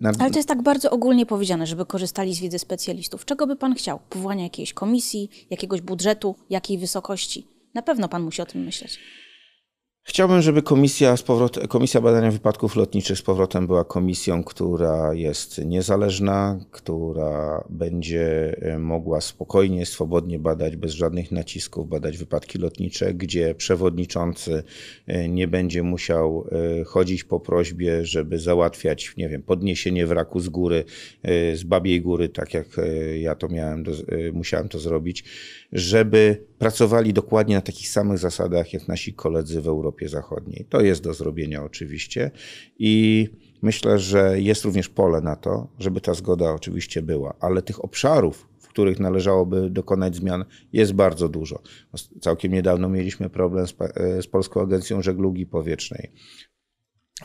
Nad... Ale to jest tak bardzo ogólnie powiedziane, żeby korzystali z wiedzy specjalistów. Czego by pan chciał? Powołania jakiejś komisji, jakiegoś budżetu, jakiej wysokości? Na pewno pan musi o tym myśleć. Chciałbym, żeby komisja, z powrot, komisja Badania Wypadków Lotniczych z powrotem była komisją, która jest niezależna, która będzie y, mogła spokojnie, swobodnie badać, bez żadnych nacisków, badać wypadki lotnicze, gdzie przewodniczący y, nie będzie musiał y, chodzić po prośbie, żeby załatwiać, nie wiem, podniesienie wraku z góry, z babiej góry, tak jak ja to miałem, do, musiałem to zrobić, żeby pracowali dokładnie na takich samych zasadach, jak nasi koledzy w Europie. Europie Zachodniej. To jest do zrobienia oczywiście i myślę, że jest również pole na to, żeby ta zgoda oczywiście była, ale tych obszarów, w których należałoby dokonać zmian, jest bardzo dużo. Całkiem niedawno mieliśmy problem z, e, z Polską Agencją Żeglugi Powietrznej.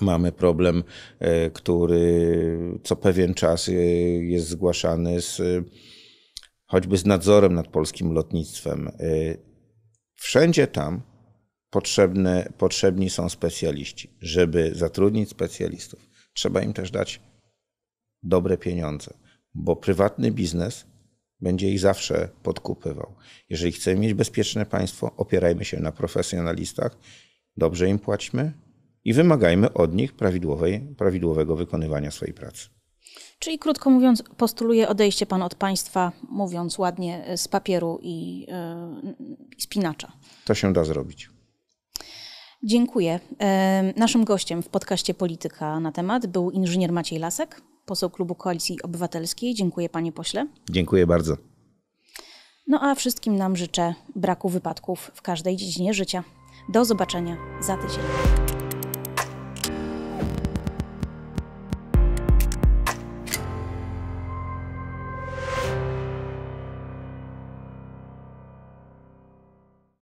Mamy problem, e, który co pewien czas e, jest zgłaszany z, choćby z nadzorem nad polskim lotnictwem. Wszędzie tam potrzebne, potrzebni są specjaliści. Żeby zatrudnić specjalistów, trzeba im też dać dobre pieniądze, bo prywatny biznes będzie ich zawsze podkupywał. Jeżeli chcemy mieć bezpieczne państwo, opierajmy się na profesjonalistach, dobrze im płaćmy i wymagajmy od nich prawidłowego wykonywania swojej pracy. Czyli krótko mówiąc, postuluje odejście pan od państwa, mówiąc ładnie, z papieru i, yy, e, i spinacza. To się da zrobić. Dziękuję. Naszym gościem w podcaście Polityka na temat był inżynier Maciej Lasek, poseł klubu Koalicji Obywatelskiej. Dziękuję panie pośle. Dziękuję bardzo. No a wszystkim nam życzę braku wypadków w każdej dziedzinie życia. Do zobaczenia za tydzień.